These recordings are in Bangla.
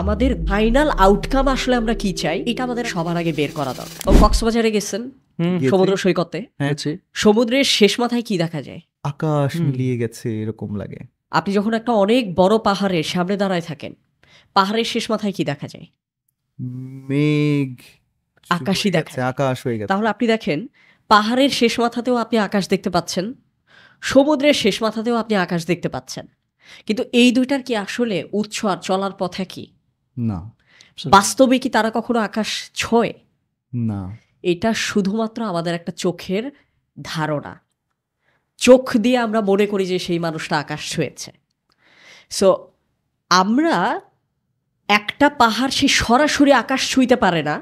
আমাদের ফাইনাল আউটকাম আসলে আমরা কি চাই এটা আমাদের সবার আগে বের করা দরকার ও কক্সবাজারে গেছেন সমুদ্র সৈকতে হ্যাঁ। সমুদ্রের শেষ মাথায় কি দেখা যায় আকাশ মিলিয়ে গেছে এরকম লাগে আপনি যখন একটা অনেক বড় পাহাড়ের সামনে দাঁড়ায় থাকেন পাহাড়ের শেষ মাথায় কি দেখা যায় মেঘ আকাশই দেখা আকাশ হয়ে গেছে তাহলে আপনি দেখেন পাহাড়ের শেষ মাথাতেও আপনি আকাশ দেখতে পাচ্ছেন সমুদ্রের শেষ মাথাতেও আপনি আকাশ দেখতে পাচ্ছেন কিন্তু এই দুইটার কি আসলে উৎস আর চলার পথে কি না বাস্তবে কি তারা কখনো আকাশ ছোঁয় না এটা শুধুমাত্র আমাদের একটা চোখের ধারণা চোখ দিয়ে আমরা মনে করি যে সেই মানুষটা আকাশ ছুঁয়েছে সো আমরা একটা পাহাড় সে সরাসরি আকাশ ছুঁইতে পারে না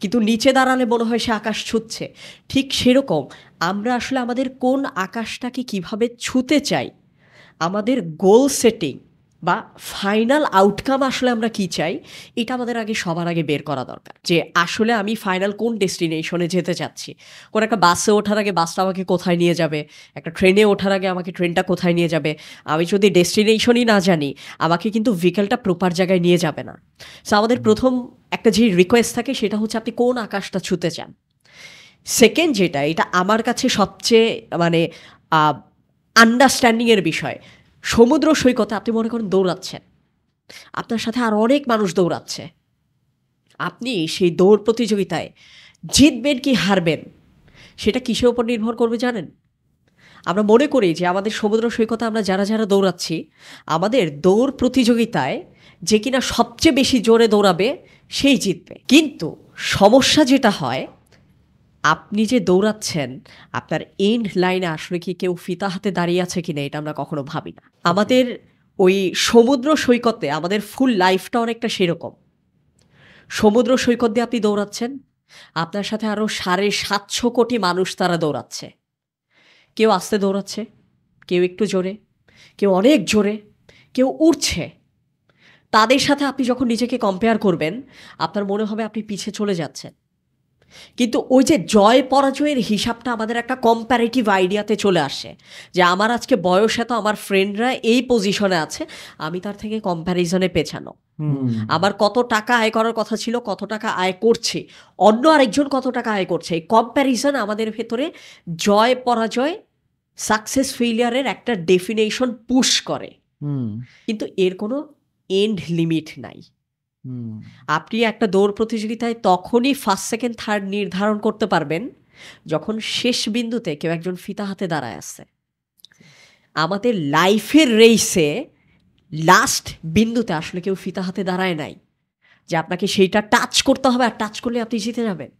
কিন্তু নিচে দাঁড়ালে মনে হয় সে আকাশ ছুঁচ্ছে ঠিক সেরকম আমরা আসলে আমাদের কোন আকাশটাকে কিভাবে ছুঁতে চাই আমাদের গোল সেটিং বা ফাইনাল আউটকাম আসলে আমরা কি চাই এটা আমাদের আগে সবার আগে বের করা দরকার যে আসলে আমি ফাইনাল কোন ডেস্টিনেশনে যেতে চাচ্ছি কোনো একটা বাসে ওঠার আগে বাসটা আমাকে কোথায় নিয়ে যাবে একটা ট্রেনে ওঠার আগে আমাকে ট্রেনটা কোথায় নিয়ে যাবে আমি যদি ডেস্টিনেশনই না জানি আমাকে কিন্তু ভেহিকেলটা প্রপার জায়গায় নিয়ে যাবে না সো আমাদের প্রথম একটা যে রিকোয়েস্ট থাকে সেটা হচ্ছে আপনি কোন আকাশটা ছুতে চান সেকেন্ড যেটা এটা আমার কাছে সবচেয়ে মানে আন্ডারস্ট্যান্ডিংয়ের বিষয় সমুদ্র সৈকতে আপনি মনে করেন দৌড়াচ্ছেন আপনার সাথে আর অনেক মানুষ দৌড়াচ্ছে আপনি সেই দৌড় প্রতিযোগিতায় জিতবেন কি হারবেন সেটা কিসের ওপর নির্ভর করবে জানেন আমরা মনে করি যে আমাদের সমুদ্র সৈকতে আমরা যারা যারা দৌড়াচ্ছি আমাদের দৌড় প্রতিযোগিতায় যে কিনা সবচেয়ে বেশি জোরে দৌড়াবে সেই জিতবে কিন্তু সমস্যা যেটা হয় আপনি যে দৌড়াচ্ছেন আপনার এন্ড লাইনে আসলে কি কেউ ফিতা হাতে দাঁড়িয়ে আছে কিনা এটা আমরা কখনো ভাবি না আমাদের ওই সমুদ্র সৈকতে আমাদের ফুল লাইফটা অনেকটা সেরকম সমুদ্র সৈকত দিয়ে আপনি দৌড়াচ্ছেন আপনার সাথে আরও সাড়ে সাতশো কোটি মানুষ তারা দৌড়াচ্ছে কেউ আস্তে দৌড়াচ্ছে কেউ একটু জোরে কেউ অনেক জোরে কেউ উঠছে তাদের সাথে আপনি যখন নিজেকে কম্পেয়ার করবেন আপনার মনে হবে আপনি পিছিয়ে চলে যাচ্ছেন কিন্তু ওই যে জয় পরাজয়ের হিসাবটা আমাদের একটা কম্প্যারেটিভ আইডিয়াতে চলে আসে যে আমার আজকে বয়স এত আমার ফ্রেন্ডরা এই পজিশনে আছে আমি তার থেকে কম্প্যারিজনে পেছানো আমার কত টাকা আয় করার কথা ছিল কত টাকা আয় করছে অন্য আরেকজন কত টাকা আয় করছে এই কম্প্যারিজন আমাদের ভেতরে জয় পরাজয় সাকসেস ফেলিয়ারের একটা ডেফিনেশন পুশ করে কিন্তু এর কোনো এন্ড লিমিট নাই হুম। আপনি একটা দৌড় প্রতিযোগিতায় তখনই ফার্স্ট সেকেন্ড থার্ড নির্ধারণ করতে পারবেন যখন শেষ বিন্দুতে কেউ একজন ফিতা হাতে দাঁড়ায় আছে আমাদের লাইফের রেসে লাস্ট বিন্দুতে আসলে কেউ ফিতা হাতে দাঁড়ায় নাই যে আপনাকে সেইটা টাচ করতে হবে আর টাচ করলে আপনি জিতে যাবেন